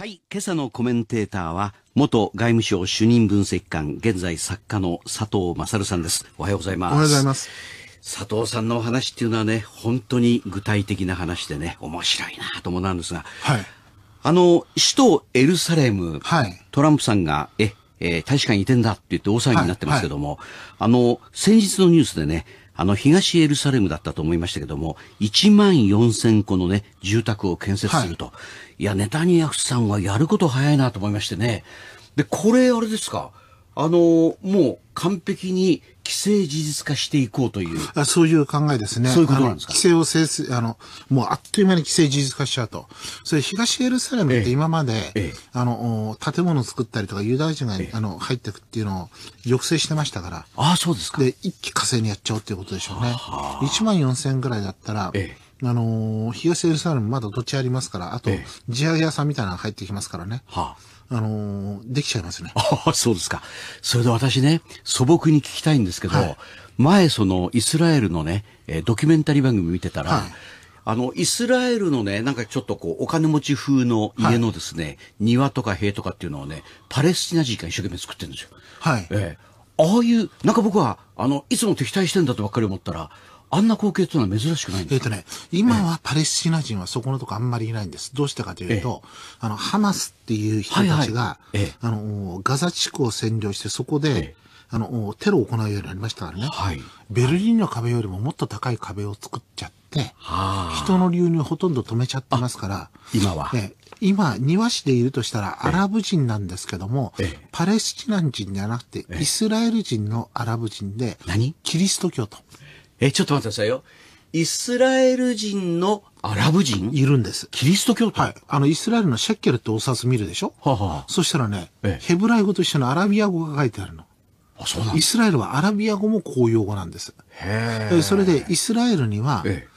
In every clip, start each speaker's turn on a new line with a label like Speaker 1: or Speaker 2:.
Speaker 1: はい、今朝のコメンテーターは、元外務省主任分析官、現在作家の佐藤勝さんです。おはようございます。おはようございます。佐藤さんのお話っていうのはね、本当に具体的な話でね、面白いなと思うんですが、はい。あの、首都エルサレム、はい、トランプさんが、え、えー、大使館移転だって言って大騒ぎになってますけども、はいはい、あの、先日のニュースでね、あの、東エルサレムだったと思いましたけども、1万4000個のね、住宅を建設すると。はい、いや、ネタニヤフさんはやること早いなと思いましてね。で、これ、あれですか。あの、もう
Speaker 2: 完璧に既成事実化していこうという。あそういう考えですね。そういうことなんですか規制を制す、あの、もうあっという間に既成事実化しちゃうと。それ東エルサレムって今まで、ええ、あの、建物作ったりとかユダヤ人が、え、あの入っていくっていうのを抑制してましたから。ああ、そうですか。で、一気火星にやっちゃおうっていうことでしょうね。1万4000円ぐらいだったら、あのー、東エルサレムまだ土地ありますから、あと、地上げ屋さんみたいなのが入ってきますからね。はああのー、できちゃいますね。あそうですか。それで私ね、
Speaker 1: 素朴に聞きたいんですけど、はい、前そのイスラエルのね、ドキュメンタリー番組見てたら、はい、あの、イスラエルのね、なんかちょっとこう、お金持ち風の家のですね、はい、庭とか塀とかっていうのをね、パレスチナ人が一生懸命作ってるんですよ。はい。ええー
Speaker 2: ああいう、なんか僕は、あの、いつも敵対してんだとばっかり思ったら、あんな光景というのは珍しくないんですえっ、ー、とね、今はパレスチナ人はそこのとこあんまりいないんです。どうしてかというと、あの、ハマスっていう人たちが、はいはい、あの、ガザ地区を占領して、そこで、あの、テロを行うようになりましたからね。はい。ベルリンの壁よりももっと高い壁を作っちゃって、人の流入ほとんど止めちゃってますから、今は。え今、庭師でいるとしたらアラブ人なんですけども、パレスチナ人じゃなくて、イスラエル人のアラブ人で、何キリスト教と。え、ちょっと待ってくださいよ。イスラエル人のアラブ人いるんです。キリスト教徒はい。あの、イスラエルのシェッケルってお札見るでしょははそしたらね、ええ、ヘブライ語と一緒のアラビア語が書いてあるの。あ、そうなイスラエルはアラビア語も公用語なんです。へえ。それで、イスラエルには、ええ、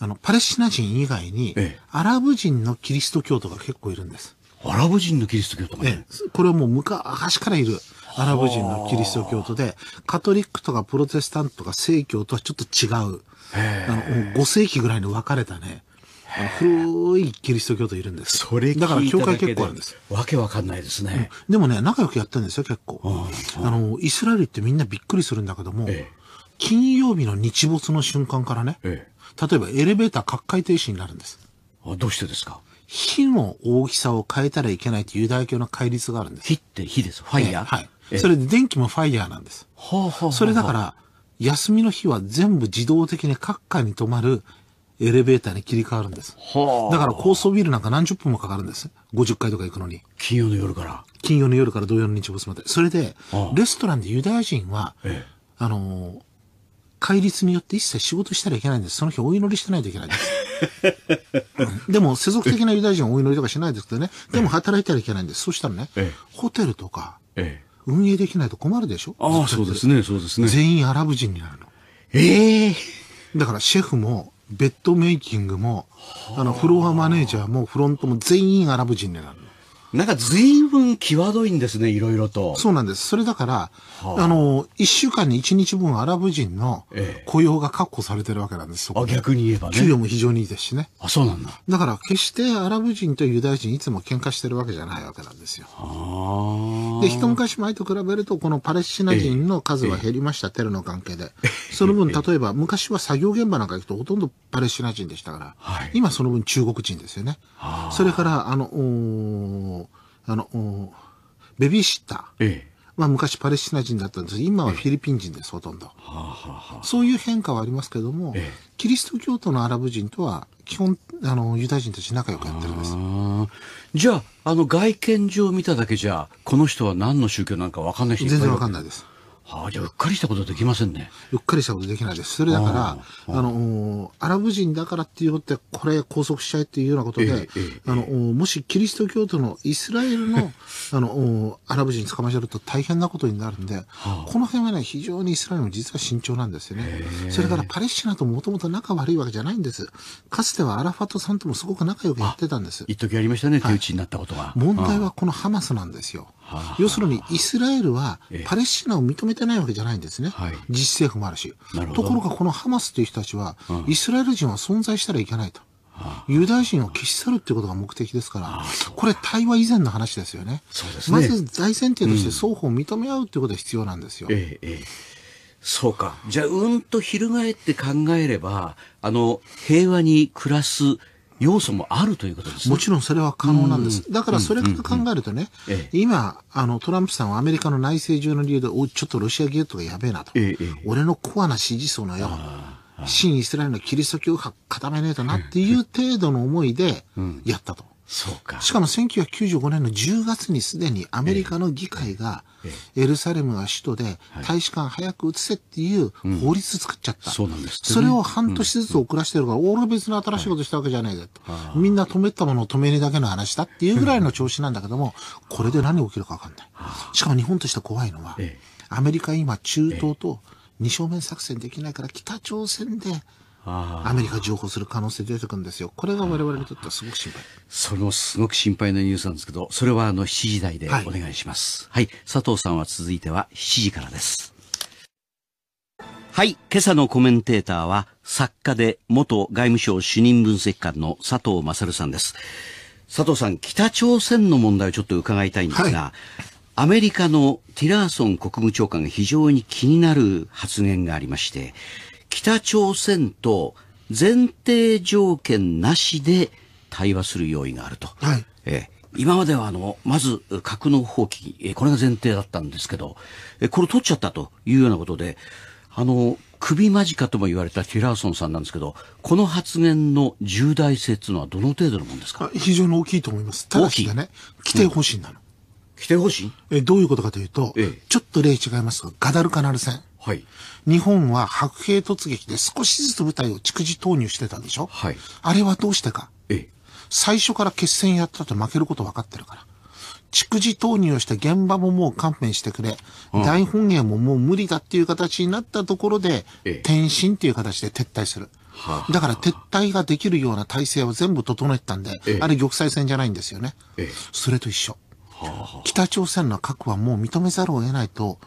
Speaker 2: あの、パレスチナ人以外に、ええ、アラブ人のキリスト教徒が結構いるんです。アラブ人のキリスト教徒が、ね、ええ、これはもう昔からいる。アラブ人のキリスト教徒で、カトリックとかプロテスタントとか正教とはちょっと違う。あの5世紀ぐらいに分かれたね。古いキリスト教徒いるんです。それだから教会結構あるんです。わけわかんないですね、うん、でもね、仲良くやってるんですよ、結構。あの、イスラエルってみんなびっくりするんだけども、金曜日の日没の瞬間からね、ええ、例えばエレベーター各界停止になるんです。あどうしてですか火の大きさを変えたらいけないってユダヤ教の戒律があるんです。火って火です。ファイヤー、はい。それで電気もファイヤーなんです。それだから、休みの日は全部自動的に各家に止まるエレベーターに切り替わるんです。だから高層ビルなんか何十分もかかるんです。50階とか行くのに。金曜の夜から。金曜の夜から土曜の日没まで。それで、レストランでユダヤ人は、ええ、あの戒律によって一切仕事したらいけないんです。その日お祈りしてないといけないんです。でも、世俗的なユダヤ人はお祈りとかしないですけどね。でも働いたらいけないんです。そしたらね、え、ホテルとか、ええ運営できないと困るでしょああ、そうですね、そうですね。全員アラブ人になるの。ええー、だからシェフも、ベッドメイキングも、あの、フロアマネージャーも、フロントも全員アラブ人になる。なんか随分際どいんですね、いろいろと。そうなんです。それだから、はあ、あの、一週間に一日分アラブ人の雇用が確保されてるわけなんです、そこあ、逆に言えばね。給与も非常にいいですしね。あ、そうなんだ。だから、決してアラブ人とユダヤ人いつも喧嘩してるわけじゃないわけなんですよ。はあ、で、一昔前と比べると、このパレスチナ人の数は減りました、テロの関係で。その分、例えば、昔は作業現場なんか行くとほとんどパレスチナ人でしたから、はい、今その分中国人ですよね。はあ、それから、あの、おあの、ベビーシッター。ええまあ、昔パレスチナ人だったんです今はフィリピン人です、ほとんど、そういう変化はありますけども、ええ、キリスト教徒のアラブ人とは、基本、あの、ユダヤ人たち仲良くやってるんです。
Speaker 1: じゃあ、あの、外見上見ただけじゃ、この人は何の宗教なんか分かんない人全然分かんないです。
Speaker 2: はあ、じゃあ、うっかりしたことできませんね。うっかりしたことできないです。それだから、あの、アラブ人だからって言って、これ拘束しちゃえっていうようなことで、あの、もしキリスト教徒のイスラエルの、あの、アラブ人捕まえちゃうと大変なことになるんで、この辺はね、非常にイスラエルも実は慎重なんですよね。それからパレスチナともともと仲悪いわけじゃないんです。かつてはアラファトさんともすごく仲良くやってたんです。一時ありましたね、手打ちになったことが。問題はこのハマスなんですよ。要するにイスラエルはパレスチナを認めてないわけじゃないんですね、はい、自治政府もあるしところがこのハマスという人たちは、イスラエル人は存在したらいけないと。ユダヤ人を消し去るっていうことが目的ですから、これ、対話以前の話ですよね。ねまず大前提として双方認め合うっていうことが必要なんですよ。うんえええそうか。じゃあ、うんと翻って考えれば、あの、平和に暮らす要素もあるということです、ね、もちろんそれは可能なんです。だからそれから考えるとね、今、あの、トランプさんはアメリカの内政上の理由で、おちょっとロシアゲートがやべえなと。ええ、俺のコアな支持層のよ。新イスラエルのキリスト教派固めねえとなっていう程度の思いでやったと。そうか。しかも1995年の10月にすでにアメリカの議会が、エルサレムが首都で大使館早く移せっていう法律作っちゃった。うん、そうなんです、ね、それを半年ずつ遅らしてるから、俺別の新しいことしたわけじゃないだと、みんな止めたものを止めるだけの話だっていうぐらいの調子なんだけども、これで何起きるかわかんない。しかも日本として怖いのは、アメリカ今中東と二正面作戦できないから北朝鮮でアメリカ情報する可能性出てくるんですよ。これが我々にとってはすごく心配。
Speaker 1: そのすごく心配なニュースなんですけど、それはあの7時台でお願いします。はい、はい、佐藤さんは続いては7時からです。はい、今朝のコメンテーターは作家で元外務省主任分析官の佐藤勝さんです。佐藤さん、北朝鮮の問題をちょっと伺いたいんですが、はい、アメリカのティラーソン国務長官が非常に気になる発言がありまして、北朝鮮と前提条件なしで対話する用意があると。はい、え今まではあの、まず格納放棄、これが前提だったんですけど、これ取っちゃったというようなことで、あの、首間近とも言われたティラーソンさんなんですけど、
Speaker 2: この発言の重大性ていうのはどの程度のもんですか非常に大きいと思います。ただしね、規定方針なの。うん、規定方針えどういうことかというと、ええ、ちょっと例違いますが、ガダルカナル戦。はい、日本は白兵突撃で少しずつ部隊を逐次投入してたんでしょ、はい、あれはどうしてか最初から決戦やったと負けること分かってるから。逐次投入をして現場ももう勘弁してくれ、うん、大本営ももう無理だっていう形になったところで、転身っていう形で撤退する。だから撤退ができるような体制を全部整えたんで、あれ玉砕戦じゃないんですよね。それと一緒。はあ、北朝鮮の核はもう認めざるを得ないと、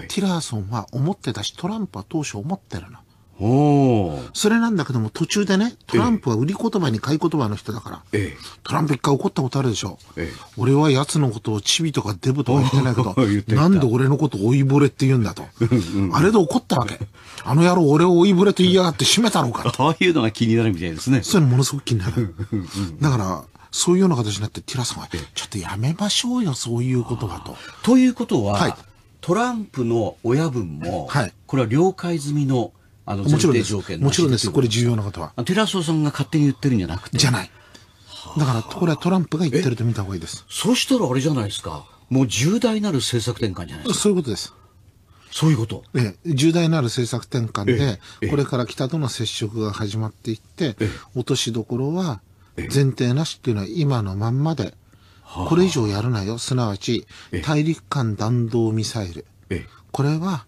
Speaker 2: ティラーソンは思ってたし、トランプは当初思ってるの。おそれなんだけども途中でねトランプは売り言葉に買い言葉の人だから、ええ、トランプ一回怒ったことあるでしょ、ええ、俺は奴のことをチビとかデブとか言ってないけど なんで俺のことを追いぼれって言うんだとうん、あれで怒ったわけあの野郎俺を追いぼれと言いやがって締めたのかとそういうのが気になるみたいですねそういうのものすごく気になるだからそういうような形になってティラさんは、ちょっとやめましょうよ、そういうことはと。ということは、はい、トランプの
Speaker 1: 親分も、はい、これは了解済みの、あの、前提条件もちろんです。これ重要なことは。寺尾さんが勝手に言ってるんじゃなくて。じゃない。だから、これはトランプが言ってると見た方が
Speaker 2: いいです。そしたらあれじゃないですか。もう重大なる政策転換じゃないですか。そういうことです。そういうこと。ええ、重大なる政策転換で、これから北との接触が始まっていって、落としどころは、前提なしっていうのは今のまんまで、これ以上やるなよ、すなわち大陸間弾道ミサイル、これは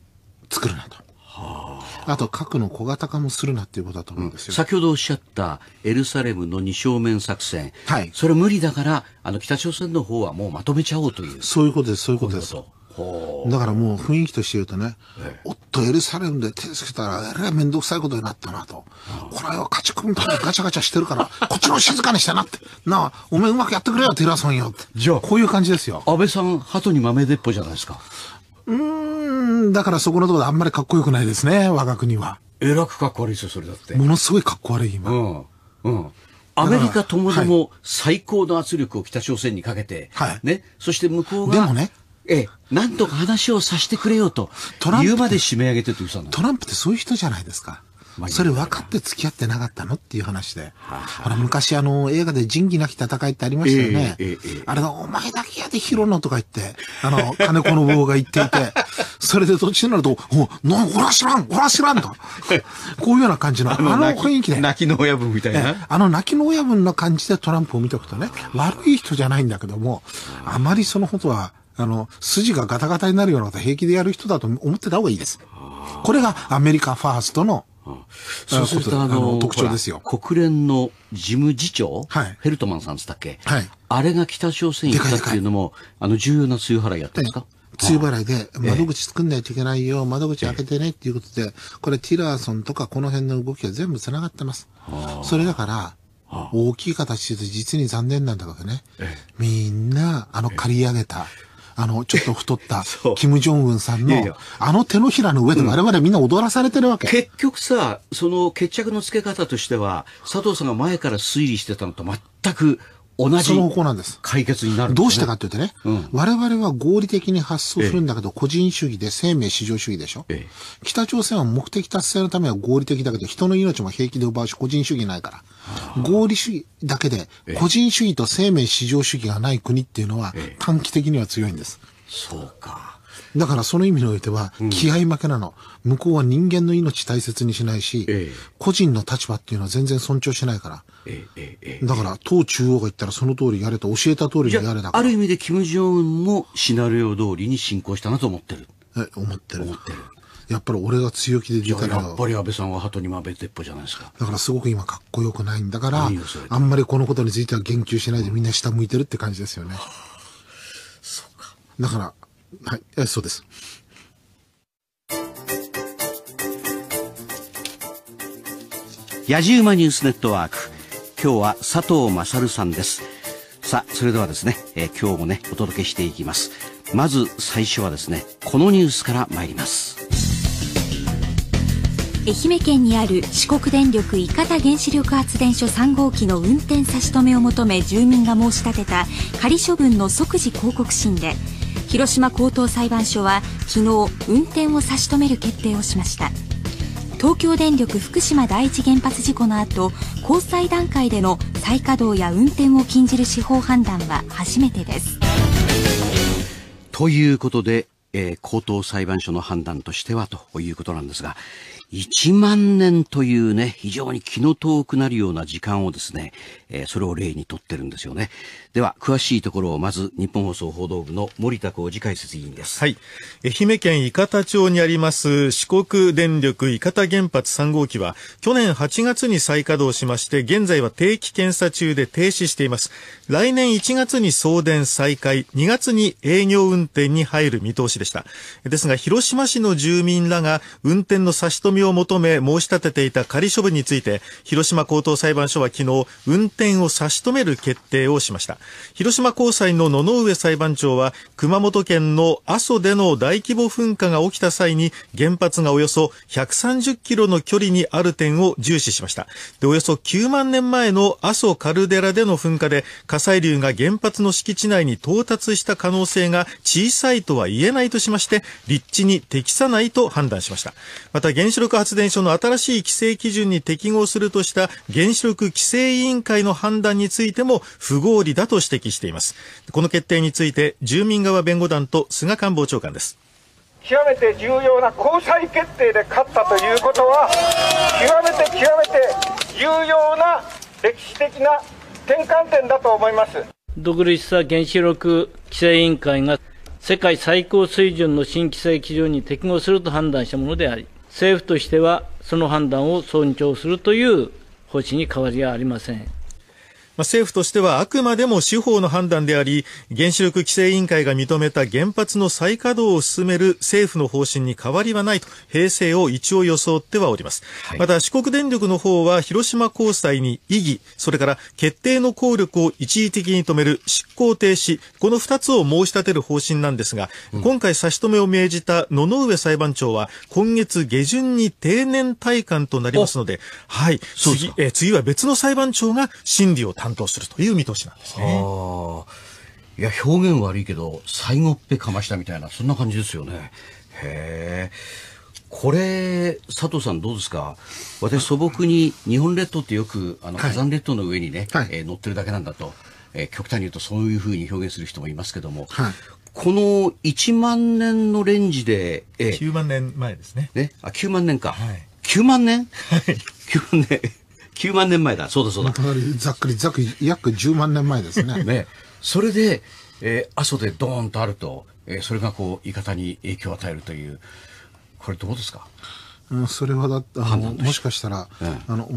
Speaker 2: 作るなと。あと核の小型化もするなっていうことだと思うんですよ、うん、
Speaker 1: 先ほどおっしゃったエルサレムの二正面作戦、はい、それ無理だからあの北朝
Speaker 2: 鮮の方はもうまとめちゃおうというそういうことですそういうことですだからもう雰囲気として言うとね、ええ、おっとエルサレムで手つけたら、えらい面倒くさいことになったなと。これは勝ち込みたらガチャガチャしてるから、こっちの静かにしてなって。なあ、お前うまくやってくれよ、テラソンよって。じゃあ、こういう感じですよ。安倍さん、鳩に豆鉄砲じゃないですか。うん、だからそこのところであんまりかっこよくないですね、我が国は。えらくかっこ悪いですよ、それだって。ものすごいかっこ悪
Speaker 1: い、今。うん。うん。
Speaker 2: アメリカともど
Speaker 1: も最高の圧力を北朝鮮にかけて、はい、ね、そして向こうが。でもね、ええ、なんとか話をさせてくれよと、
Speaker 2: トランプ言うまで締
Speaker 1: め上げてと言ったの。
Speaker 2: トランプってそういう人じゃないですか。それ分かって付き合ってなかったのっていう話で。ほら、昔あの、映画で仁義なき戦いってありましたよね。あれが、お前だけやで拾うのとか言って、あの、金子の棒が言っていて、それで途中になると、お、な、ほら知らん、ほら知らんと。こういうような感じの、あの雰囲気で。泣きの親分みたいな。あの泣きの親分の感じでトランプを見とくとね、悪い人じゃないんだけども、あまりそのことは、あの、筋がガタガタになるようなこと平気でやる人だと思ってた方がいいです。これがアメリカファーストのそういるとあの特徴ですよ。
Speaker 1: 国連の事務次長、はい、ヘルトマンさんつったっけ、はい、あれが北朝鮮行ったっていうのも、あの重要な梅雨払いやったんで
Speaker 2: すか、梅雨払いで、窓口作んないといけないよ、ええ、窓口開けてねっていうことで、これティラーソンとかこの辺の動きが全部繋がってます。それだから、大きい形で実に残念なんだけどね、え、みんな、あの借り上げた、あの、ちょっと太った、キム・ジョンウンさんのあの手のひらの上で我々みんな踊らされてるわけ、結局さ、
Speaker 1: その決着のつけ方としては、佐藤さんが前から推理してたのと全く同じその方向なんです。解決
Speaker 2: になる、ね、どうしてかって言うとね、うん、我々は合理的に発想するんだけど、個人主義で生命至上主義でしょ、ええ、北朝鮮は目的達成のためは合理的だけど、人の命も平気で奪うし、個人主義ないから。合理主義だけで、個人主義と生命至上主義がない国っていうのは、短期的には強いんです。そうか。だからその意味においては、気合負けなの、うん、向こうは人間の命大切にしないし、ええ、個人の立場っていうのは全然尊重しないから。え、だから、党中央が言ったらその通りやれと、教えた通りにやれだから。
Speaker 1: ある意味で金正恩もシナリオ通りに進行したなと思ってる。え、思ってる。思ってる。
Speaker 2: やっぱり俺が強気で出たら。や
Speaker 1: っぱり安倍さんは鳩にまべてっぽじゃないですか。
Speaker 2: だからすごく今かっこよくないんだから、あんまりこのことについては言及しないでみんな下向いてるって感じですよね。だから、はい、えそうです。野じ
Speaker 1: 馬ニュースネットワーク。今日は佐藤勝さんです。さあ、それではですね、えー、今日もね、お届けしていきます。まず最初はですね、このニュースから参りま
Speaker 3: す。愛媛県にある四国電力伊方原子力発電所3号機の運転差し止めを求め住民が申し立てた仮処分の即時抗告審で広島高等裁判所は昨日運転を差し止める決定をしました東京電力福島第一原発事故の後高裁段階での再稼働や運転を禁じる司法判断は初めてです
Speaker 1: ということでえー、高等裁判所の判断としてはということなんですが、1万年というね、非常に気の遠くなるような時間をですね、えー、それを例にとってるんですよね。では、詳しいとこ
Speaker 4: ろをまず、日本放送報道部の森田浩次解説委員です。はい。愛媛県伊方町にあります、四国電力伊方原発3号機は、去年8月に再稼働しまして、現在は定期検査中で停止しています。来年1月に送電再開、2月に営業運転に入る見通しです。でした。ですが、広島市の住民らが運転の差し止めを求め申し立てていた仮処分について、広島高等裁判所は昨日、運転を差し止める決定をしました。広島高裁の野上裁判長は、熊本県の阿蘇での大規模噴火が起きた際に、原発がおよそ130キロの距離にある点を重視しました。で、およそ9万年前の阿蘇カルデラでの噴火で、火砕流が原発の敷地内に到達した可能性が小さいとは言えないととしまして、立地に適さないと判断しました。また、原子力発電所の新しい規制基準に適合するとした原子力規制委員会の判断についても不合理だと指摘しています。この決定について、住民側弁護団と菅官房長官です。極めて重要な交際決定で勝ったということは、極めて極めて重要な歴史的な転換点だと思います。
Speaker 1: 独立した原子力規制委員会が世界最高水準の新規制基準に適合す
Speaker 4: ると判断したものであり、政府としてはその判断を尊重するという方針に変わりはありません。ま政府としてはあくまでも司法の判断であり、原子力規制委員会が認めた原発の再稼働を進める政府の方針に変わりはないと、平成を一応装ってはおります。はい、また、四国電力の方は、広島高裁に異議、それから決定の効力を一時的に止める執行停止、この2つを申し立てる方針なんですが、うん、今回差し止めを命じた野々上裁判長は、今月下旬に定年退官となりますので、はい、次、え次は別の裁判長が審理を担当するという見通しなんです
Speaker 1: ね。いや表現悪いけど最後っぺかましたみたいなそんな感じですよね。へえ。これ、佐藤さんどうですか私素朴に日本列島ってよくあの火山列島の上にね、はい、えー、乗ってるだけなんだと、えー、極端に言うとそういうふうに表現する人もいますけども、はい、この1万年のレンジで、えー、9万年前ですね。ねあ9万年か。はい、9万年、はい、?9 万年。9万年前だ。そうだそうだ。かなりざっくりざっくり約10万年前ですね。ね。それで、えー、阿蘇でドーンとあると、えー、それがこう、い方に影響を与えるという、これどうですか
Speaker 2: それはだあのもしかしたら、ええ、あの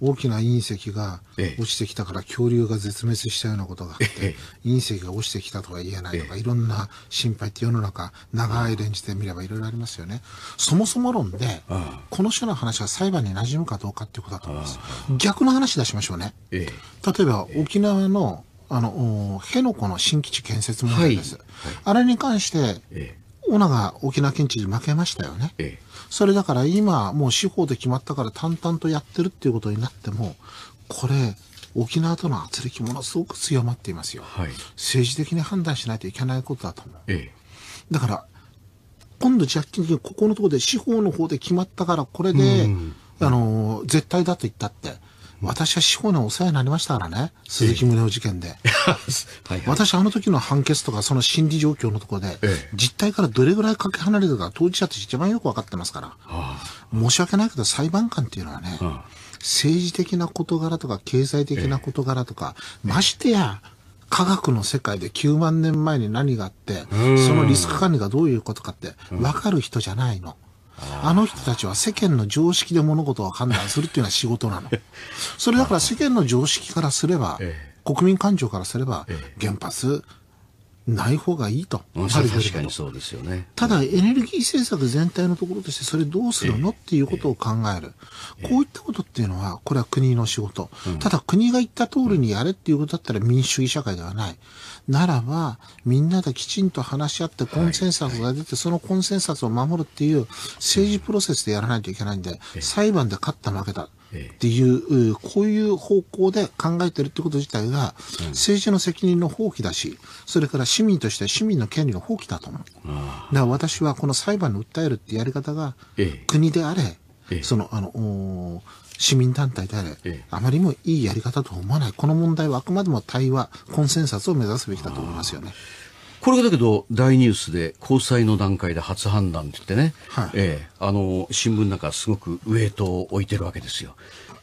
Speaker 2: 大きな隕石が落ちてきたから恐竜が絶滅したようなことがあって、え、隕石が落ちてきたとは言えないとか、いろんな心配って世の中長いレンジで見ればいろいろありますよねそもそも論でこの種の話は裁判に馴染むかどうかっていうことだと思います逆の話出しましょうね、例えば沖縄のあの辺野古の新基地建設問題です、はいはい、あれに関して、ええ、オナが沖縄県知事負けましたよね、えそれだから今、もう司法で決まったから淡々とやってるっていうことになっても、これ、沖縄との圧力ものすごく強まっていますよ。はい、政治的に判断しないといけないことだと思う。ええ、だから、今度若干、ここのところで司法の方で決まったから、これで、うん、あの、絶対だと言ったって、私は司法にお世話になりましたからね、鈴木宗男事件で。はいはい、私、あの時の判決とか、その心理状況のところで、ええ、実態からどれぐらいかけ離れてか、当事者として一番よく分かってますから、申し訳ないけど、裁判官っていうのはね、政治的な事柄とか、経済的な事柄とか、え、ましてや、科学の世界で9万年前に何があって、そのリスク管理がどういうことかって分かる人じゃないの。あの人たちは世間の常識で物事を判断するっていうのは仕事なの。それだから世間の常識からすれば、国民感情からすれば、原発、ない方がいいと。確かに
Speaker 1: そうですよね。
Speaker 2: ただ、エネルギー政策全体のところとして、それどうするのっていうことを考える。こういったことっていうのは、これは国の仕事。ただ、国が言った通りにやれっていうことだったら民主主義社会ではない。ならば、みんなできちんと話し合ってコンセンサスが出て、そのコンセンサスを守るっていう政治プロセスでやらないといけないんで、裁判で勝った負けた。っていう、こういう方向で考えてるってこと自体が、政治の責任の放棄だし、それから市民として市民の権利の放棄だと思う。だから私はこの裁判に訴えるってやり方が、国であれ、その、あの、市民団体であれ、あまりもいいやり方とは思わない。この問題はあくまでも対話、コンセンサスを目指すべきだと思いますよね。
Speaker 1: これがだけど大ニュースで交際の段階で初判断って言ってね、
Speaker 2: はいえー、あの新聞なんかすごくウエイトを置いてるわけですよ。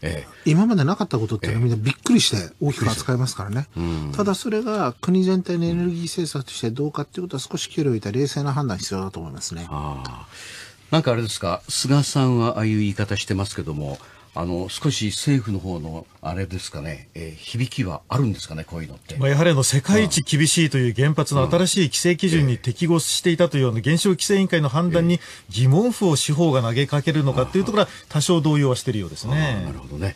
Speaker 2: ええ、今までなかったことっていうのはみんなびっくりして大きく扱いますからね、えうん、ただそれが国全体のエネルギー政策としてどうかっていうことは少し距離を置いた冷静な判断必要だと思いますね。
Speaker 1: あなんかあれですか菅さんはああいう言い方してますけどもあの少し政府の方のあれですかね、えー、響きはあるんですかね、こういうのっ
Speaker 4: て。まあ、やはりあの世界一厳しいという原発の新しい規制基準に適合していたという、あの原子力規制委員会の判断に疑問符を司法が投げかけるのかというところは、多少動揺はしているようですね。なるほどね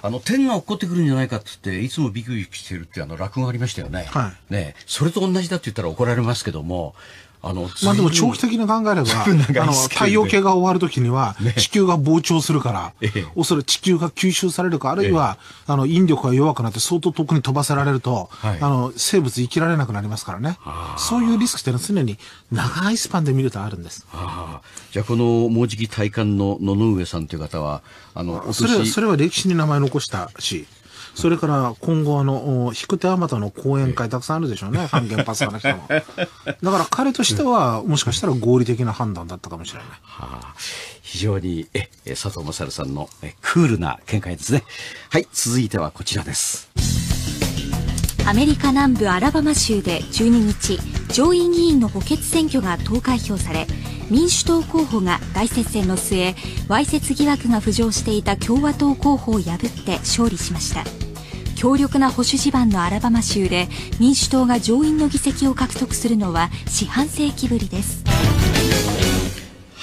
Speaker 1: あの天が落っこってくるんじゃないかって言っていつもビクビクしてるってあの落語がありましたよねはい、ねそれと同じだって言ったら怒られますけどもあの、まあでも長期的
Speaker 2: に考えれば、あの、太陽系が終わるときには、地球が膨張するから、ね、おそらく地球が吸収されるか、あるいは、ええ、あの、引力が弱くなって相当遠くに飛ばせられると、はい、あの、生物生きられなくなりますからね。そういうリスクっていうのは常に長いスパンで見るとあるんです。
Speaker 1: じゃあこの、もうじき体感の野上さんという方は、あの、それは、それは
Speaker 2: 歴史に名前残したし、それから今後あの、引く手あまたの講演会たくさんあるでしょうね、半減パ
Speaker 4: スから来だか
Speaker 2: ら彼としては、もしかしたら合理的な判断だったかもしれない。
Speaker 1: はあ、非常にえ佐藤勝さんのえクールな見解ですね。はい、続いてはこちら
Speaker 3: です。アメリカ南部アラバマ州で12日、上院議員の補欠選挙が投開票され、民主党候補が大接戦の末わいせつ疑惑が浮上していた共和党候補を破って勝利しました強力な保守地盤のアラバマ州で民主党が上院の議席を獲得するのは四半世紀ぶりです。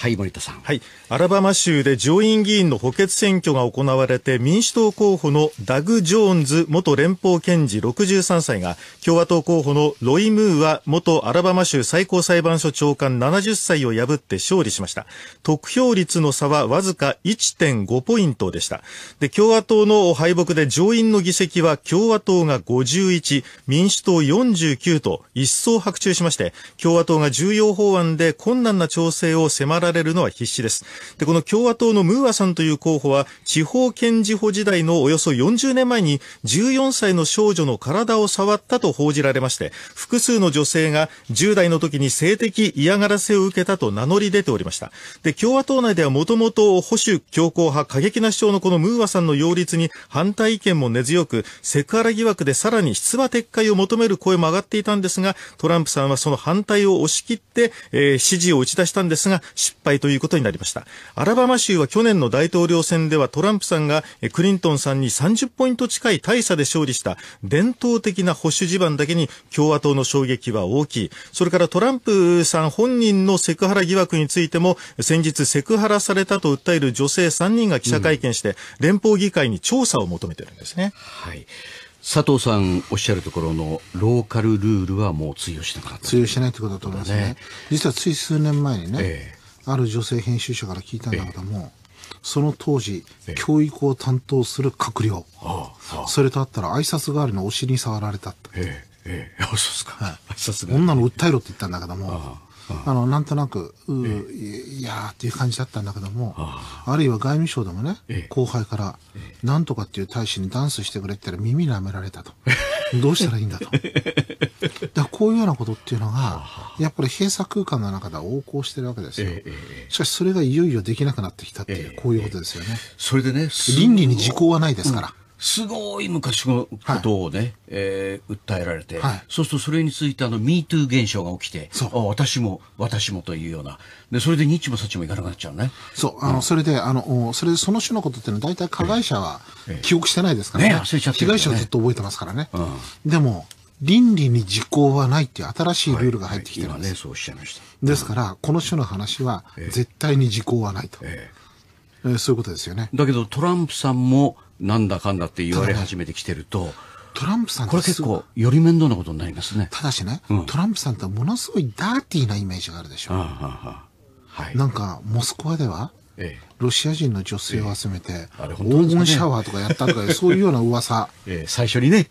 Speaker 4: はい森田さんはいアラバマ州で上院議員の補欠選挙が行われて民主党候補のダグ・ジョーンズ元連邦検事63歳が共和党候補のロイ・ムーア元アラバマ州最高裁判所長官70歳を破って勝利しました得票率の差はわずか1.5ポイントでしたで共和党の敗北で上院の議席は共和党が51民主党49と一層白昼しまして共和党が重要法案で困難な調整を迫られれるのは必至です。で、この共和党のムーアさんという候補は、地方検事補時代のおよそ40年前に、14歳の少女の体を触ったと報じられまして、複数の女性が10代の時に性的嫌がらせを受けたと名乗り出ておりました。で、共和党内ではもともと保守強硬派過激な主張のこのムーアさんの擁立に反対意見も根強く、セクハラ疑惑でさらに出馬撤回を求める声も上がっていたんですが、トランプさんはその反対を押し切って、えー、支持を打ち出したんですが、失敗ということになりました。アラバマ州は去年の大統領選ではトランプさんがクリントンさんに30ポイント近い大差で勝利した伝統的な保守地盤だけに共和党の衝撃は大きい。それからトランプさん本人のセクハラ疑惑についても先日セクハラされたと訴える女性3人が記者会見して、連邦議会に調査を求めてるんですね。うん、はい。佐藤さんおっしゃるところのローカルル
Speaker 1: ー
Speaker 2: ルはもう通用しなかった通用しないということだと思いますね、ね、実はつい数年前にね、えある女性編集者から聞いたんだけども、その当時、教育を担当する閣僚、それとあったら挨拶代わりのお尻に触られたって。ええ、ええ、そうですか。挨拶女の訴えろって言ったんだけども、あのなんとなくう、いやーっていう感じだったんだけどもあるいは外務省でもね後輩から「なんとかっていう大使にダンスしてくれ」って言ったら耳舐められたとどうしたらいいんだと。だこういうようなことっていうのがやっぱり閉鎖空間の中では横行してるわけですよ。しかしそれがいよいよできなくなってきたっていうこういうことですよね。それでね倫理に時効はないですから。
Speaker 1: うんすごい昔のことをね、はい、えー、訴えられて、はい、そうするとそれについてあのミートゥー現象が起きて、そう私も、私もというような、でそれで日もチも
Speaker 2: ちもいかなくなっちゃうね。そう、あの、うん、それで、あの、それでその種のことっていうのは大体加害者は記憶してないですからね。ええねね被害者はずっと覚えてますからね。うん、でも、倫理に時効はないっていう新しいルールが入ってきてるんです。はいはい、ね、そうおっしゃいました。ですから、この種の話は絶対に時効はないと。えええそういうことですよね。だけどトランプさんもな
Speaker 1: んだかんだって言われ始めてきてると、トランプさんこれ結構、より面倒なことになりますね。た
Speaker 2: だしね、うん、トランプさんってものすごいダーティーなイメージがあるでしょ。あはい、なんか、モスクワでは、ええ、ロシア人の女性を集めて、ええ、ね、黄金シャワーとかやったとか、そういうような噂。ええ、最初にね、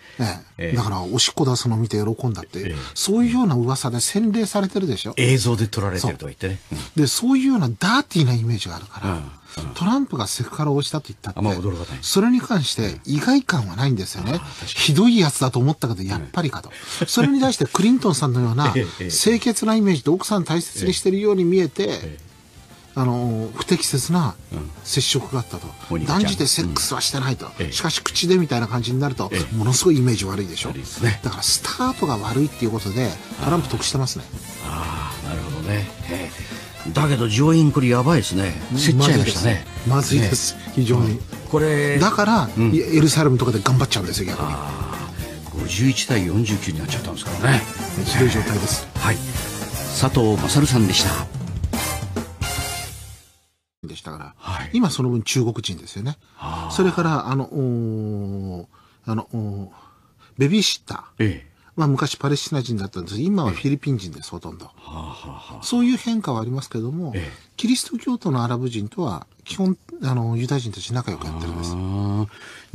Speaker 2: ええ。だから、おしっこ出すのを見て喜んだって、え、そういうような噂で洗礼されてるでしょ。映像で撮られてるとか言ってね。うで、そういうようなダーティーなイメージがあるから、うんうん、トランプがセクハラをしたと言ったって、まあ、驚かないそれに関して意外感はないんですよね。ひどいやつだと思ったけど、やっぱりかと。それに対してクリントンさんのような、清潔なイメージで奥さん大切にしてるように見えて、あの不適切な接触があったと、うん、断じてセックスはしてないと、うん、しかし口でみたいな感じになると、ええ、ものすごいイメージ悪いでしょ、ね、だからスタートが悪いっていうことでトランプ得してますね
Speaker 1: ああなるほどね、え
Speaker 2: え、だけど上
Speaker 1: 院これやばいですね競っちゃいましたねまずいです、ね、非常に、うん、これだから、エルサレムとかで頑張っちゃうんですよ逆に51対49になっちゃったんですからね
Speaker 2: ひどい状態です、はい佐藤勝さんでしたでしたから、はい、今その分中国人ですよね。それから、あの、あの、ベビーシッター。ええまあ、昔パレスチナ人だったんです今はフィリピン人です、ほとんど、そういう変化はありますけども、キリスト教徒のアラブ人とは、基本、あの、ユダヤ人たち仲良くやってるんです。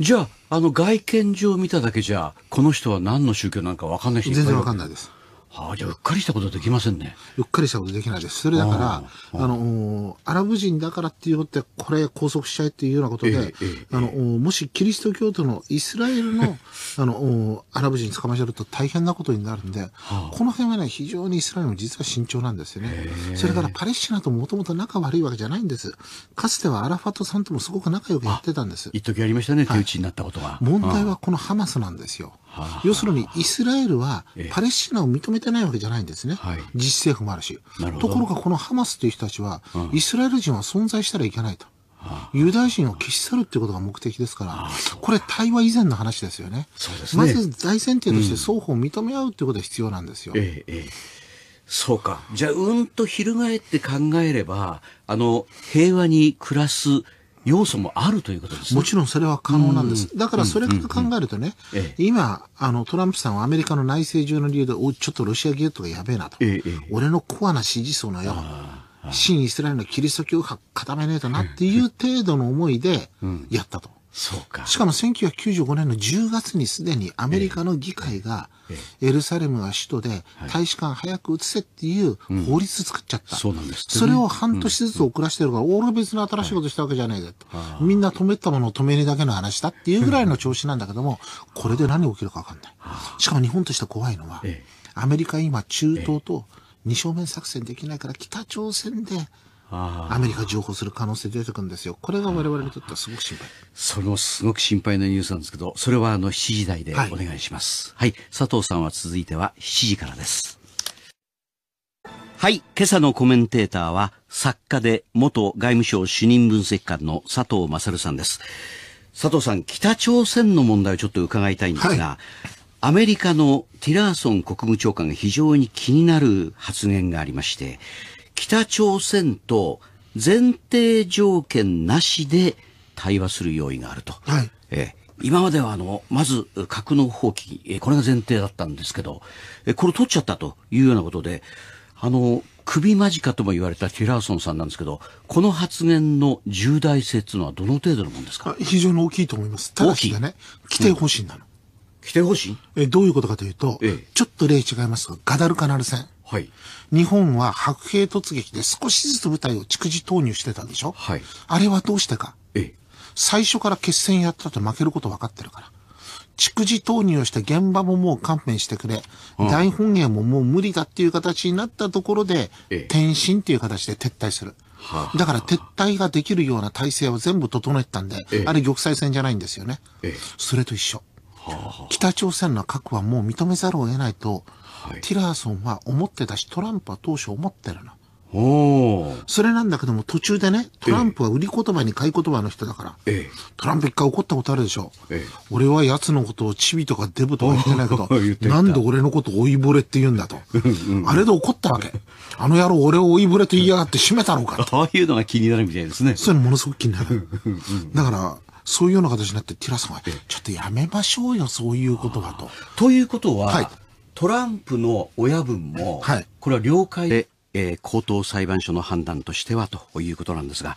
Speaker 1: じゃあ、あの、外見上見ただけじゃ、この人は何の宗教なんかわかんない人全然わかんない
Speaker 2: です。はあ、じゃうっかりしたことできませんね。うっかりしたことできないです。それだから、あの、アラブ人だからって言って、これ拘束しちゃえっていうようなことで、ええあの、もしキリスト教徒のイスラエルの、あの、アラブ人捕まえちゃうと大変なことになるんで、はあ、この辺はね、非常にイスラエルも実は慎重なんですよね。それからパレスチナともともと仲悪いわけじゃないんです。かつてはアラファトさんともすごく仲良くやってたんです。一時ありましたね、手打ちになったことが。問題はこのハマスなんですよ。はあ要するにイスラエルはパレスチナを認めてないわけじゃないんですね、ええ、自治政府もあるしところがこのハマスという人たちは、うん、イスラエル人は存在したらいけないと。ユダヤ人を消し去るってことが目的ですから、これ対話以前の話ですよね。そうですねまず大前提として双方認め合うってことが必要なんですよ。うん、ええ、そうか。じゃあ、うんと翻って考えれば、あの、平和に暮らす要素もあるということです、ね、もちろんそれは可能なんです。だからそれから考えるとね、今、あの、トランプさんはアメリカの内政上の理由で、おちょっとロシアゲートがやべえなと。ええ、俺のコアな支持層のよ。新イスラエルのキリスト教派固めねえとなっていう程度の思いでやったと。うんそうか。しかも1995年の10月にすでにアメリカの議会が、エルサレムは首都で大使館早く移せっていう法律作っちゃった。そうなんです、それを半年ずつ遅らしてるから、俺別の新しいことしたわけじゃないだと、みんな止めたものを止めるだけの話だっていうぐらいの調子なんだけども、これで何起きるかわかんない。しかも日本として怖いのは、アメリカ今中東と二正面作戦できないから北朝鮮で、アメリカ情報する可能性出てくるんですよ。これが我々にとってはすごく心配。そのすごく心
Speaker 1: 配なニュースなんですけど、それはあの7時台でお願いします。はい、はい、佐藤さんは続いては7時からです。はい、今朝のコメンテーターは作家で元外務省主任分析官の佐藤勝さんです。佐藤さん、北朝鮮の問題をちょっと伺いたいんですが、はい、アメリカのティラーソン国務長官が非常に気になる発言がありまして、北朝鮮と前提条件なしで対話する用意があると。はい、え今まではあの、まず格納放棄、これが前提だったんですけど、これ取っちゃったというようなことで、あの、首間近とも言われたティラーソンさんなんですけ
Speaker 2: ど、この発言の重大性というのはどの程度のものですか非常に大きいと思います。ただしがね、規定方針なの。うん、定方針えどういうことかというと、ええ、ちょっと例違いますが、ガダルカナル戦。はい、日本は白兵突撃で少しずつ部隊を逐次投入してたんでしょ、はい、あれはどうしてか最初から決戦やったと負けること分かってるから。逐次投入をして現場ももう勘弁してくれ、うん、大本営ももう無理だっていう形になったところで、転身っていう形で撤退する。だから撤退ができるような体制を全部整えたんで、あれ玉砕戦じゃないんですよね。それと一緒。北朝鮮の核はもう認めざるを得ないと、はい、ティラーソンは思ってたし、トランプは当初思ってるの。おそれなんだけども途中でね、トランプは売り言葉に買い言葉の人だから、ええ、トランプ一回怒ったことあるでしょ。ええ、俺は奴のことをチビとかデブとか言ってないけど、なんで俺のこと追いぼれって言うんだと。うんうん、あれで怒ったわけ。あの野郎俺を追いぼれと言いやがって締めたのかと。そういうのが気になるみたいですね。そういうのものすごく気になる。だから、そういうような形になって、ティラさんは、ちょっとやめましょうよ、そういうことはと。ということは、はい、トランプの親分
Speaker 1: も、はい、これは了解で、えー、高等裁判所の判断としてはということなんですが、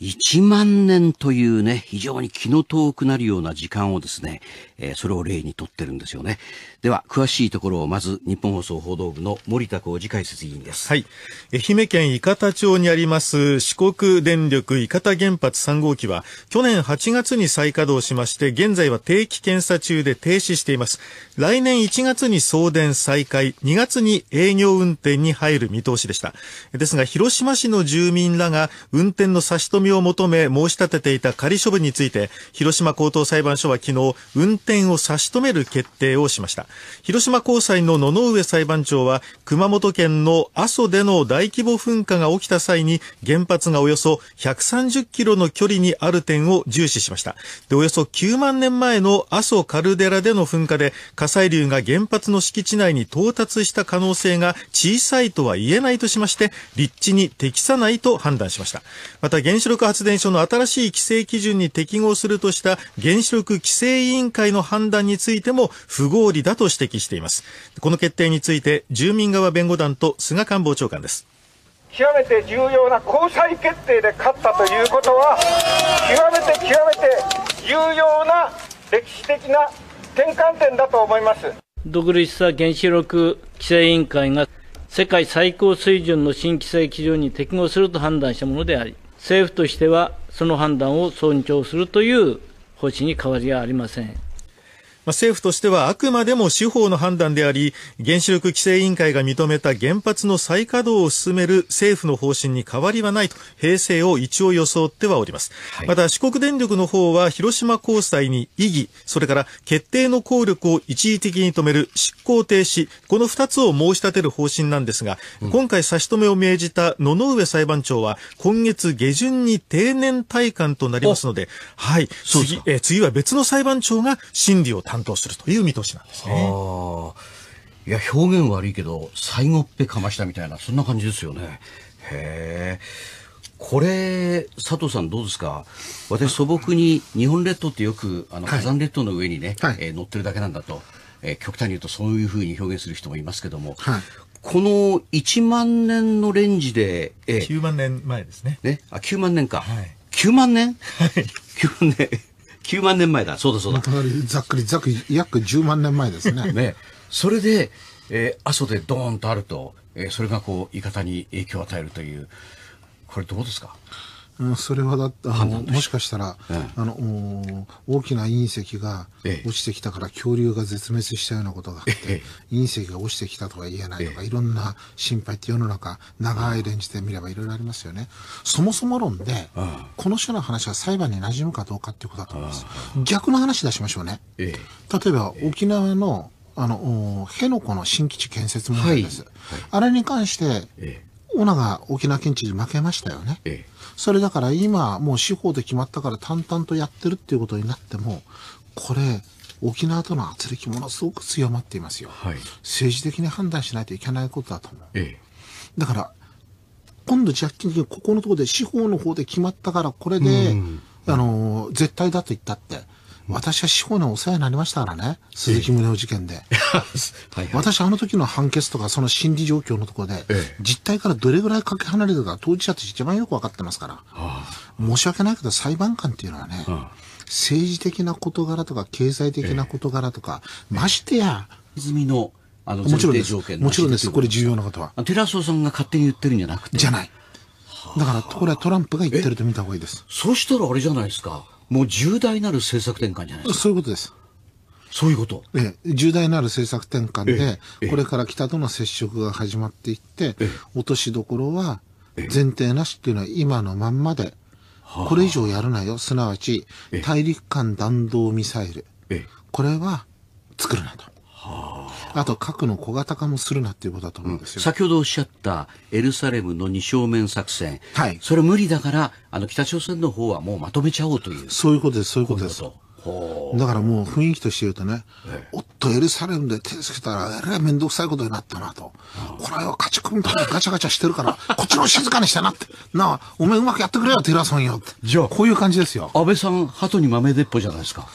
Speaker 1: 1万年というね、非常に気の遠くなるような時間をですね、えー、それを例にとってるんですよね。では、詳しいところをまず、日本放
Speaker 4: 送報道部の森田浩次解説委員です。はい。愛媛県伊方町にあります、四国電力伊方原発3号機は、去年8月に再稼働しまして、現在は定期検査中で停止しています。来年1月に送電再開、2月に営業運転に入る見通しでした。ですが、広島市の住民らが、運転の差し止めみを求め申し立てていた仮処分について、広島高等裁判所は昨日、運転を差し止める決定をしました。広島高裁の野々上裁判長は、熊本県の阿蘇での大規模噴火が起きた際に、原発がおよそ130キロの距離にある点を重視しました。で、およそ9万年前の阿蘇カルデラでの噴火で、火砕流が原発の敷地内に到達した可能性が小さいとは言えないとしまして、立地に適さないと判断しました。また原子力力発電所の新しい規制基準に適合するとした原子力規制委員会の判断についても不合理だと指摘しています。この決定について住民側弁護団と菅官房長官です。極めて重要な交際決定で勝ったということは、極めて極めて重要な歴史的な転換点だと思います。
Speaker 1: 独立した原子力規制委員会が世界最高水準の新規制基準に適合すると判断したもの
Speaker 4: であり、政府としてはその判断を尊重するという方針に変わりはありません。ま政府としてはあくまでも司法の判断であり、原子力規制委員会が認めた原発の再稼働を進める政府の方針に変わりはないと、平成を一応装ってはおります。はい、また、四国電力の方は、広島高裁に異議、それから決定の効力を一時的に止める執行停止、この2つを申し立てる方針なんですが、うん、今回差し止めを命じた野々上裁判長は、今月下旬に定年退官となりますので、はい、次え次は別の裁判長が審理を担担当するという見通しなんです
Speaker 1: ね。いや表現悪いけど最後っぺかましたみたいなそんな感じですよね。へえ。これ、佐藤さんどうですか私素朴に日本列島ってよくあの火山列島の上にね、はい、えー、乗ってるだけなんだと、えー、極端に言うとそういうふうに表現する人もいますけども、はい、この1万年のレンジで、えー、9
Speaker 4: 万年前ですね。
Speaker 1: ねあ9万年か。はい、9万年、は ?9 万年。9万年前だ。そうだそうだ。ざっくり、ざっくり、約10万年前ですね。ね。それで、えー、阿蘇でドーンとあると、えー、それがこう、いカタに影響を与えるという、これどうです
Speaker 2: かうん、それはだってあのもしかしたら、あの大きな隕石が落ちてきたから恐竜が絶滅したようなことがあって、隕石が落ちてきたとは言えないとか、いろんな心配って世の中長いレンジで見ればいろいろありますよね。そもそも論で、この種の話は裁判に馴染むかどうかっていうことだと思います。逆の話出しましょうね。例えば沖縄のあの辺野古の新基地建設問題です。はいはい、あれに関して、オナが沖縄県知事負けましたよね。ええそれだから今、もう司法で決まったから淡々とやってるっていうことになっても、これ、沖縄との圧力ものすごく強まっていますよ。はい、政治的に判断しないといけないことだと思う。ええ、だから、今度、ジャッキンここのところで司法の方で決まったから、これで、うん、あの、絶対だと言ったって、私は司法のお世話になりましたからね、鈴木宗男事件で。はいはい、私、あの時の判決とか、その心理状況のところで、ええ、実態からどれぐらいかけ離れるか、当事者として一番よく分かってますから、はあ、申し訳ないけど、裁判官っていうのはね、はあ、政治的な事柄とか、経済的な事柄とか、え、ましてや、泉のあのもちろんです。もちろんです。これ重要なことは。寺尾さんが勝手に言ってるんじゃなくて。じゃない。だから、これはトランプが言ってると見た方がいいです。そうしたらあれじゃないですか。もう重大なる政策転換じゃないですか。そういうことです。そういうこと。ええ、重大なる政策転換で、これから北との接触が始まっていって、落としどころは、前提なしっていうのは今のまんまで、これ以上やるなよ、すなわち、大陸間弾道ミサイル。これは作るなと。はああと核の小型化もするなっていうことだと
Speaker 1: 思うんですよ、うん、先ほどおっしゃったエルサレムの二正面作戦、
Speaker 2: はい、それ無理だからあの北朝鮮の方はもうまとめちゃおうというそういうことですそういうことですだからもう雰囲気として言うとね、ええ、おっとエルサレムで手つけたら、えらい面倒くさいことになったなと。これは勝ちクンたいにガチャガチャしてるから、こっちも静かにしたなって。なあ、お前うまくやってくれよ、テラソンよ。じゃあ、こういう感じですよ。安倍さん、鳩に豆鉄砲じゃないですか。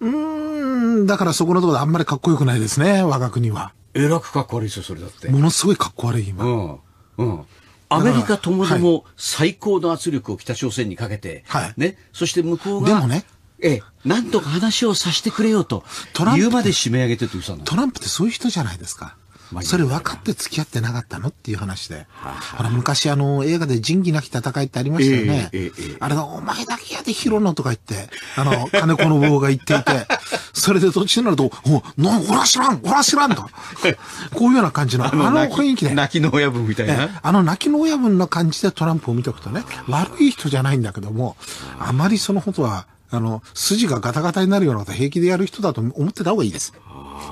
Speaker 2: うん、だからそこのところであんまりかっこよくないですね、我が国は。えらくかっこ悪いですよ、それだって。ものすごいかっこ悪い、今。うん。うん。
Speaker 1: アメリカともど
Speaker 2: も最高
Speaker 1: の圧力を北朝鮮にかけて、はい、ね、そして向こうが、でもね、ええ、なんとか話
Speaker 2: をさせてくれよと、トランプ言うまで締め上げてと言うトランプってそういう人じゃないですか。それ分かって付き合ってなかったのっていう話で。あの昔あの映画で仁義なき戦いってありましたよね。えーえー、あれがお前だけやで拾うのとか言って、あの、金子の棒が言っていて、それで途中になると、お、な、おら知らん、おら知らんと。こういうような感じの、あの雰囲気で。
Speaker 1: 泣きの親分みたいな。
Speaker 2: あの泣きの親分の感じでトランプを見おくとね、悪い人じゃないんだけども、あまりそのことは、あの、筋がガタガタになるようなこと平気でやる人だと思ってた方がいいです。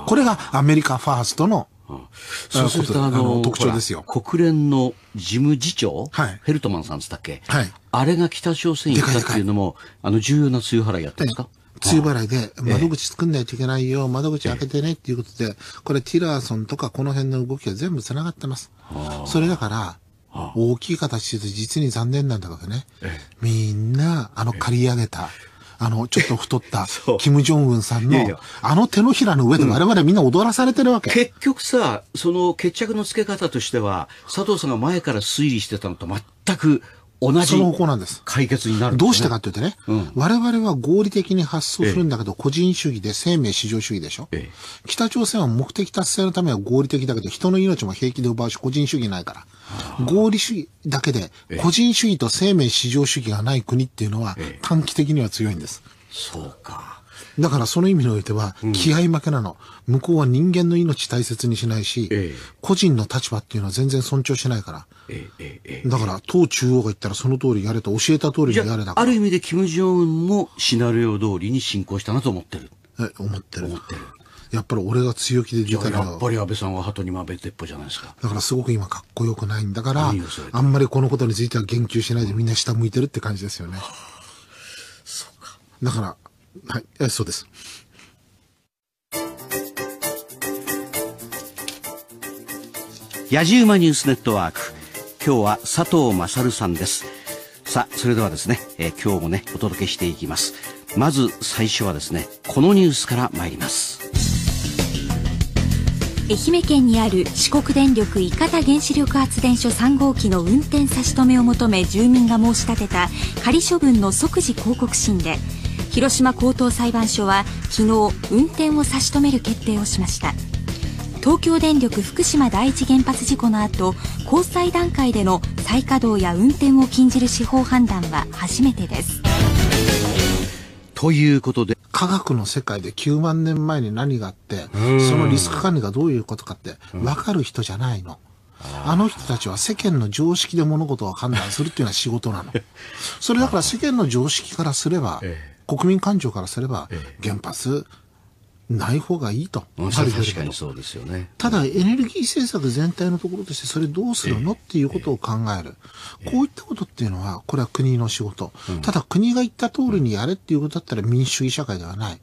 Speaker 2: これがアメリカファーストのそうするとあの特徴ですよ
Speaker 1: 国連の事務次長、
Speaker 2: はい、ヘルトマンさんすったっけ、
Speaker 1: はい、あれが北朝鮮行ったっていうのもあの重要な梅雨払いやってるんで
Speaker 2: すか、梅雨払いで、窓口作んないといけないよ、窓口開けてねっていうことで、これティラーソンとかこの辺の動きが全部繋がってます。それだから、大きい形で実に残念なんだけどね、え。みんな、あの借り上げた、あの、ちょっと太った、キム・ジョンウンさんのいやいや、あの手のひらの上で我々みんな踊らされてるわけ。うん、結局さ、その
Speaker 1: 決着のつけ方としては、佐藤さんが前から推理してたのと全く同じ。その方向なんです。解決になる、ね、どうしてかって言うと
Speaker 2: ね、うん、我々は合理的に発想するんだけど、ええ、個人主義で生命至上主義でしょ、え、北朝鮮は目的達成のためは合理的だけど、人の命も平気で奪うし、個人主義ないから。合理主義だけで、個人主義と生命至上主義がない国っていうのは、短期的には強いんです。そうか。だからその意味においては、気合負けなの、うん、向こうは人間の命大切にしないし、ええ、個人の立場っていうのは全然尊重しないから。え、だから、党中央が言ったらその通りやれと、教えた通りにやれだから。ある意味で金正
Speaker 1: 恩もシナリオ通りに進行したなと思ってる。
Speaker 2: え、思ってる。思ってる。やっぱり俺が強気で出たら。や
Speaker 1: っぱり安倍さんは鳩にまべてっぽじゃないですか。
Speaker 2: だからすごく今かっこよくないんだから、あんまりこのことについては言及しないでみんな下向いてるって感じですよね。そうか。だから、はい、えそうです。
Speaker 1: 野じ馬ニュースネットワーク。今日は佐藤勝さんです。さあ、それではですね、えー、今日もね、お届けしていきます。まず最初はですね、このニュースから参ります。
Speaker 3: 愛媛県にある四国電力伊方原子力発電所3号機の運転差し止めを求め住民が申し立てた仮処分の即時抗告審で広島高等裁判所は昨日運転を差し止める決定をしました東京電力福島第一原発事故の後高裁段階での再稼働や運転を禁じる司法判断は初めてです
Speaker 2: ということで科学の世界で9万年前に何があって、そのリスク管理がどういうことかって分かる人じゃないの。あの人たちは世間の常識で物事を判断するっていうのは仕事なの。それだから世間の常識からすれば、国民感情からすれば、原発、ない方がいいと。うん、確かに
Speaker 1: そうですよね。
Speaker 2: ただ、エネルギー政策全体のところとして、それどうするのっていうことを考える。こういったことっていうのは、これは国の仕事。ただ、国が言った通りにやれっていうことだったら民主主義社会ではない。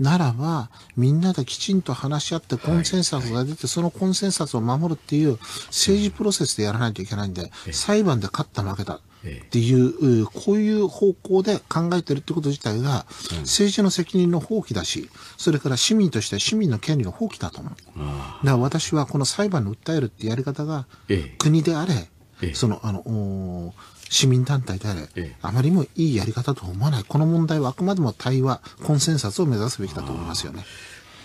Speaker 2: ならば、みんなできちんと話し合ってコンセンサスが出て、そのコンセンサスを守るっていう政治プロセスでやらないといけないんで、裁判で勝った負けた。っていう、こういう方向で考えてるってこと自体が、政治の責任の放棄だし、それから市民として市民の権利の放棄だと思う。だから私はこの裁判に訴えるってやり方が、国であれ、その、あの、市民団体であれ、あまりにもいいやり方と思わない。この問題はあくまでも対話、コンセンサスを目指すべきだ
Speaker 1: と思いますよね。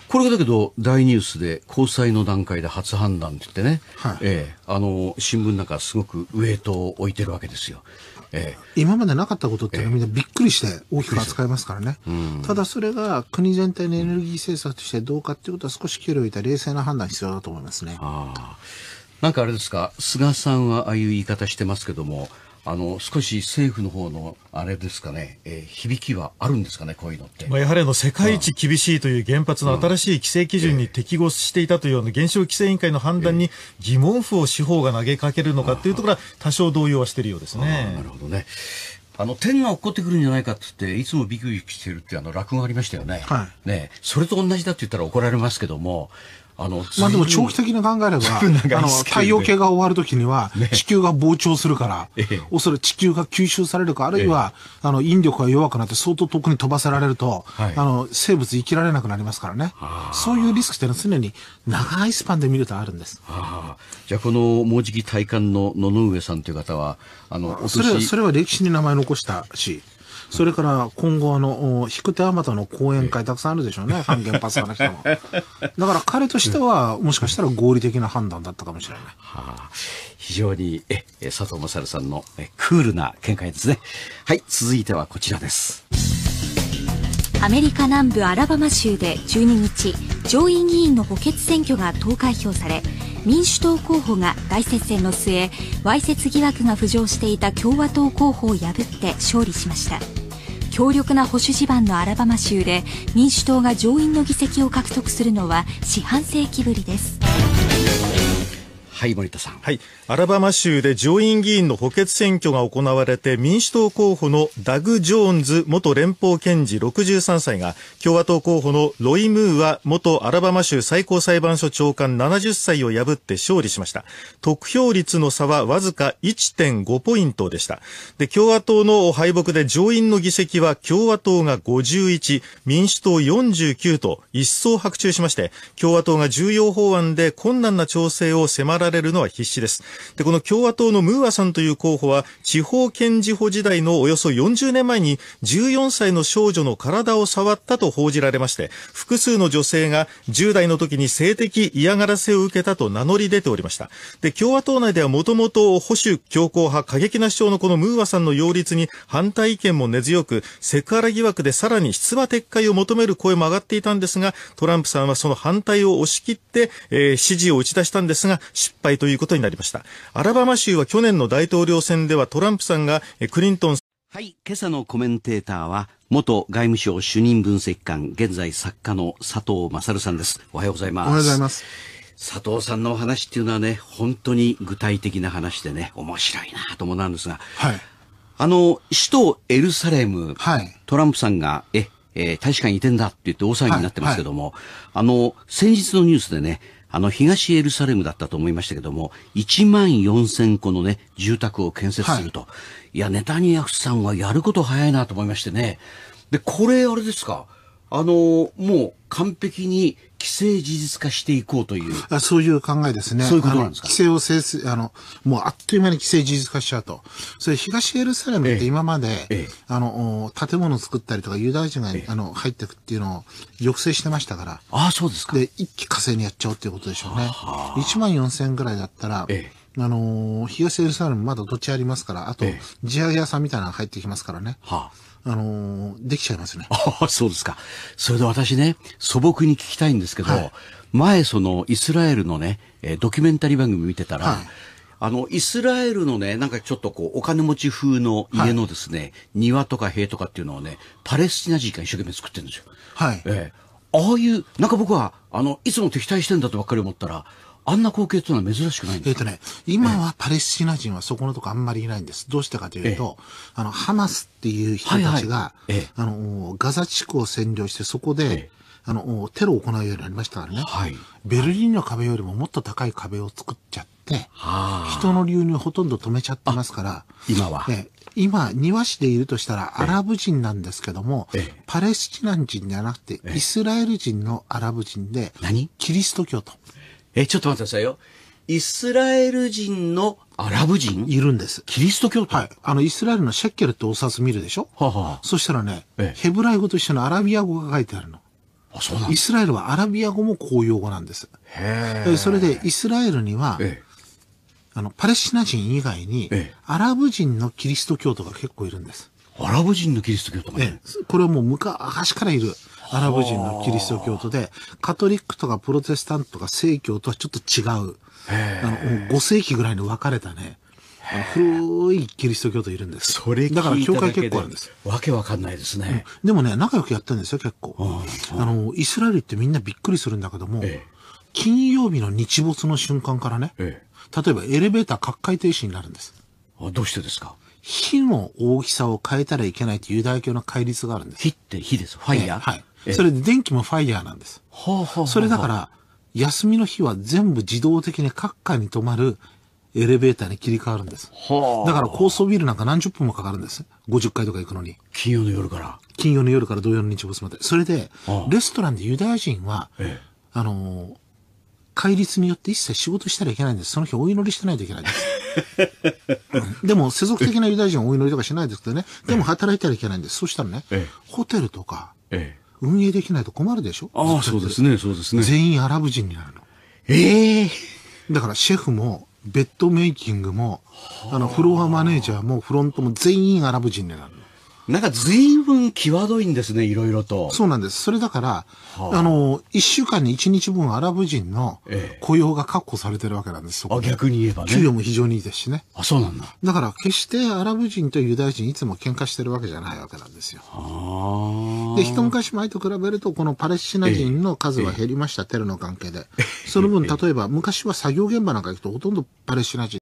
Speaker 1: これだけど大ニュースで交際の段階で初判断って言って
Speaker 2: ね、はいえー、あの新聞なんかすごくウエイトを置いてるわけですよ。えー、今までなかったことっていうのはみんなびっくりして大きく扱いますからね、えー、ただそれが国全体のエネルギー政策としてどうかっていうことは少し距離を置いた冷静な判断必要だと思いますね。あ
Speaker 1: なんかあれですか菅さんはああいう言い方してますけどもあの少し政府の方のあれですかね、えー、響きはあるんですかね、こういうのっ
Speaker 4: て。まあ、やはりあの世界一厳しいという原発の新しい規制基準に適合していたというような原子力規制委員会の判断に疑問符を司法が投げかけるのかというところは多少動揺はしているようですね。な
Speaker 1: るほどね。あの天が落っこってくるんじゃないかって言っていつもビクビクしてるってあの落語ありましたよね。はい、ねそれと同じだって言ったら怒られますけどもあの、まあでも長期的
Speaker 2: に考えれば、あの、太陽系が終わるときには、地球が膨張するから、ね、おそらく地球が吸収されるか、あるいは、ええ、あの、引力が弱くなって相当遠くに飛ばせられると、はい、あの、生物生きられなくなりますからね。そういうリスクっていうのは常に長いスパンで見るとあるんです。
Speaker 1: じゃあこの、もうじき体感の野々上さんという方は、あの、それは、それは
Speaker 2: 歴史に名前残したし、それから今後あの、引く手あまたの講演会たくさんあるでしょうね。半原発かの人も。だから彼としては、もしかしたら合理的な判断だったかもしれない。
Speaker 1: はあ、非常に、え、佐藤勝さんのえクールな見解ですね。はい、続いてはこちらです。
Speaker 3: アメリカ南部アラバマ州で12日、上院議員の補欠選挙が投開票され、民主党候補が大接戦の末わいせつ疑惑が浮上していた共和党候補を破って勝利しました強力な保守地盤のアラバマ州で民主党が上院の議席を獲得するのは四半世紀ぶりです。
Speaker 4: はい森田さん、はい、アラバマ州で上院議員の補欠選挙が行われて民主党候補のダグ・ジョーンズ元連邦検事63歳が共和党候補のロイ・ムーア元アラバマ州最高裁判所長官70歳を破って勝利しました得票率の差はわずか1.5ポイントでしたで共和党の敗北で上院の議席は共和党が51民主党49と一層白昼しまして共和党が重要法案で困難な調整を迫られられるのは必至です。で、この共和党のムーアさんという候補は、地方検事補時代のおよそ40年前に、14歳の少女の体を触ったと報じられまして、複数の女性が10代の時に性的嫌がらせを受けたと名乗り出ておりました。で、共和党内ではもともと保守強硬派過激な主張のこのムーアさんの擁立に反対意見も根強く、セクハラ疑惑でさらに出馬撤回を求める声も上がっていたんですが、トランプさんはその反対を押し切って、えー、支持を打ち出したんですが、失敗ということになりました。アラバマ州は去年の大統領選ではトランプさんがクリントンはい、今朝のコメンテーターは、元外務省主任分析官、現在
Speaker 1: 作家の佐藤勝さんです。おはようございます。おはようございます。佐藤さんのお話っていうのはね、本当に具体的な話でね、面白いなと思うんですが、はい。あの、首都エルサレム、はい、トランプさんが、え、えー、大使館移転だって言って大騒ぎになってますけども、はいはい、あの、先日のニュースでね、あの、東エルサレムだったと思いましたけども、1万4000個のね、住宅を建設すると。はい、いや、ネタニヤフさんはやること早いなと思いましてね。で、これ、あれですかあの、も
Speaker 2: う完璧に規制事実化していこうという。あそういう考えです
Speaker 1: ね。そういうこと
Speaker 3: なんですか
Speaker 2: 規制を制す、あの、もうあっという間に規制事実化しちゃうと。それ東エルサレムって今まで、ええ、あの、建物作ったりとかユダヤ人が、え、あの入っていくっていうのを抑制してましたから。ああ、そうですか。で、一気火星にやっちゃうっていうことでしょうね。1万4000円ぐらいだったら、あの東エルサレムまだ土地ありますから、あと、地上げ屋さんみたいなのが入ってきますからね。はああのー、できちゃいますね。ああ、そうですか。それで私
Speaker 1: ね、素朴に聞きたいんですけど、はい、前そのイスラエルのね、ドキュメンタリー番組見てたら、はい、あの、イスラエルのね、なんかちょっとこう、お金持ち風の家のですね、はい、庭とか塀とかっていうのをね、パレスチナ人が一生懸命作ってるんですよ。はい。え
Speaker 2: えー、ああいう、なんか僕は、あの、いつも敵対してんだとばっかり思ったら、あんな光景というのは珍しくないんですかえっ、ー、とね、今はパレスチナ人はそこのとこあんまりいないんです。どうしてかというと、あの、ハマスっていう人たちが、はいはい、あの、ガザ地区を占領して、そこで、あの、テロを行うようになりましたからね、はい。ベルリンの壁よりももっと高い壁を作っちゃって、はあ、人の流入ほとんど止めちゃってますから、今は。え今、庭師でいるとしたらアラブ人なんですけども、パレスチナ人じゃなくて、イスラエル人のアラブ人で、キリスト教と。え、ちょっと待ってくださいよ。イスラエル人のアラブ人いるんです。キリスト教徒はい。あの、イスラエルのシェッケルってお札見るでしょははそしたらね、ええ、ヘブライ語と一緒のアラビア語が書いてあるの。あ、そうなイスラエルはアラビア語も公用語なんです。へえ。それで、イスラエルには、ええ、あの、パレスチナ人以外に、ええ、アラブ人のキリスト教徒が結構いるんです。アラブ人のキリスト教徒がええ、これはもう昔からいる。アラブ人のキリスト教徒で、カトリックとかプロテスタントとか正教とはちょっと違う、あの5世紀ぐらいに分かれたね、古いキリスト教徒いるんです。それだから教会結構あるんです。わけわかんないですね、うん、でもね、仲良くやってるんですよ、結構。あの、イスラエルってみんなびっくりするんだけども、金曜日の日没の瞬間からね、え、例えばエレベーター各界停止になるんです。あどうしてですか火の大きさを変えたらいけないってユダヤ教の戒律があるんです。火って火です。ファイヤー、はい。それで電気もファイヤーなんです。それだから、休みの日は全部自動的に各階に止まるエレベーターに切り替わるんです。だから高層ビルなんか何十分もかかるんです。50階とか行くのに。金曜の夜から。金曜の夜から土曜の日没まで。それで、レストランでユダヤ人は、ええ、あのー、戒律によって一切仕事したらいけないんです。その日お祈りしてないといけないんです。でも、世俗的なユダヤ人はお祈りとかしないですけどね。でも働いたらいけないんです。そうしたらね、え、ホテルとか、運営できないと困るでしょああ、そうですね、そうですね。全員アラブ人になるの。ええー、だからシェフも、ベッドメイキングも、あの、フロアマネージャーも、フロントも全員アラブ人になるの。なんか随分際どいんですね、いろいろと。そうなんです。それだから、はあ、あの、一週間に一日分アラブ人の雇用が確保されてるわけなんです、ええ、あ、逆に言えばね。給与も非常にいいですしね。あ、そうなんだ。だから、決してアラブ人とユダヤ人いつも喧嘩してるわけじゃないわけなんですよ。はあ、で、一昔前と比べると、このパレスチナ人の数は減りました、テロの関係で。その分、例えば、昔は作業現場なんか行くとほとんどパレスチナ人